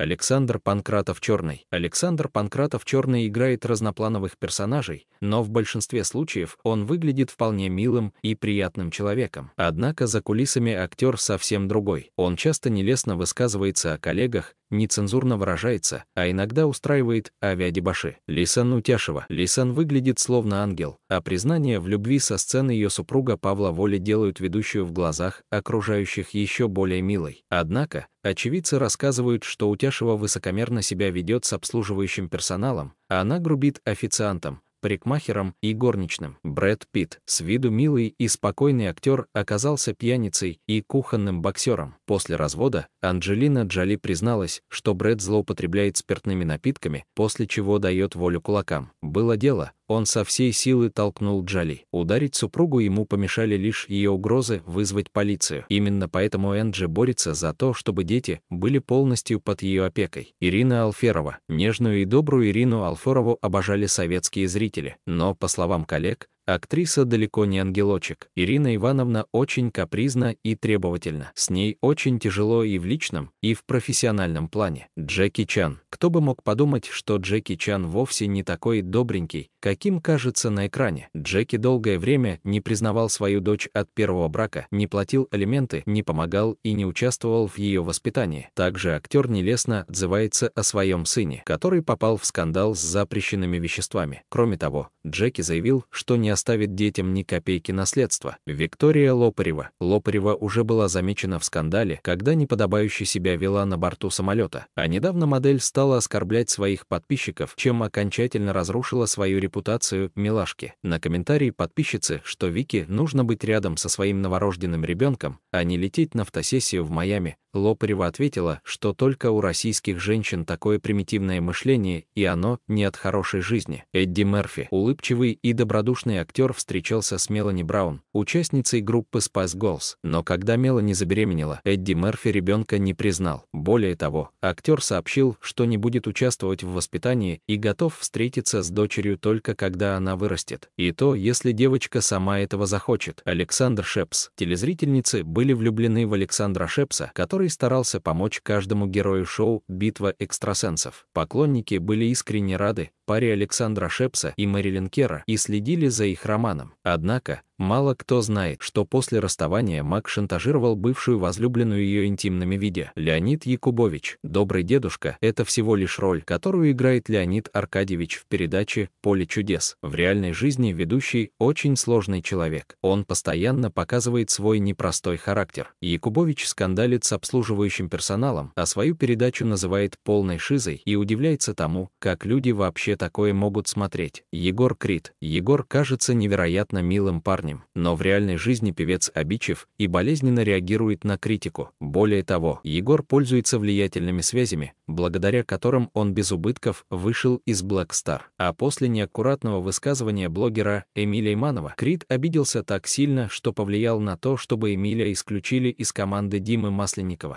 Александр Панкратов Черный. Александр Панкратов Черный играет разноплановых персонажей, но в большинстве случаев он выглядит вполне милым и приятным человеком. Однако за кулисами актер совсем другой. Он часто нелестно высказывается о коллегах, нецензурно выражается, а иногда устраивает авиадебаши. Лисан Утяшева. Лисан выглядит словно ангел, а признание в любви со сцены ее супруга Павла Воли делают ведущую в глазах окружающих еще более милой. Однако, очевидцы рассказывают, что Утяшева высокомерно себя ведет с обслуживающим персоналом, а она грубит официантам, парикмахером и горничным. Брэд Питт, с виду милый и спокойный актер, оказался пьяницей и кухонным боксером. После развода Анджелина Джоли призналась, что Брэд злоупотребляет спиртными напитками, после чего дает волю кулакам. Было дело, он со всей силы толкнул Джали. Ударить супругу ему помешали лишь ее угрозы вызвать полицию. Именно поэтому Энджи борется за то, чтобы дети были полностью под ее опекой. Ирина Алферова. Нежную и добрую Ирину Алферову обожали советские зрители. Но, по словам коллег, Актриса далеко не ангелочек. Ирина Ивановна очень капризна и требовательна. С ней очень тяжело и в личном, и в профессиональном плане. Джеки Чан. Кто бы мог подумать, что Джеки Чан вовсе не такой добренький, каким кажется на экране. Джеки долгое время не признавал свою дочь от первого брака, не платил алименты, не помогал и не участвовал в ее воспитании. Также актер нелестно отзывается о своем сыне, который попал в скандал с запрещенными веществами. Кроме того, Джеки заявил, что не оставит детям ни копейки наследства. Виктория Лопарева. Лопарева уже была замечена в скандале, когда неподобающе себя вела на борту самолета. А недавно модель стала оскорблять своих подписчиков, чем окончательно разрушила свою репутацию милашки. На комментарии подписчицы, что Вики нужно быть рядом со своим новорожденным ребенком, а не лететь на фотосессию в Майами, Лопарева ответила, что только у российских женщин такое примитивное мышление, и оно не от хорошей жизни. Эдди Мерфи, улыбчивый и добродушный актер, встречался с Мелани Браун, участницей группы Spice Girls. Но когда Мелани забеременела, Эдди Мерфи ребенка не признал. Более того, актер сообщил, что не будет участвовать в воспитании и готов встретиться с дочерью только когда она вырастет. И то, если девочка сама этого захочет. Александр Шепс. Телезрительницы были влюблены в Александра Шепса, который который старался помочь каждому герою шоу «Битва экстрасенсов». Поклонники были искренне рады, паре Александра Шепса и Мэрилин Кера и следили за их романом. Однако, мало кто знает, что после расставания Мак шантажировал бывшую возлюбленную ее интимными видео. Леонид Якубович, добрый дедушка, это всего лишь роль, которую играет Леонид Аркадьевич в передаче «Поле чудес». В реальной жизни ведущий очень сложный человек. Он постоянно показывает свой непростой характер. Якубович скандалит с обслуживающим персоналом, а свою передачу называет полной шизой и удивляется тому, как люди вообще такое могут смотреть. Егор Крид. Егор кажется невероятно милым парнем, но в реальной жизни певец обидчив и болезненно реагирует на критику. Более того, Егор пользуется влиятельными связями, благодаря которым он без убытков вышел из Black Star. А после неаккуратного высказывания блогера Эмилия Иманова, Крид обиделся так сильно, что повлиял на то, чтобы Эмилия исключили из команды Димы Масленникова.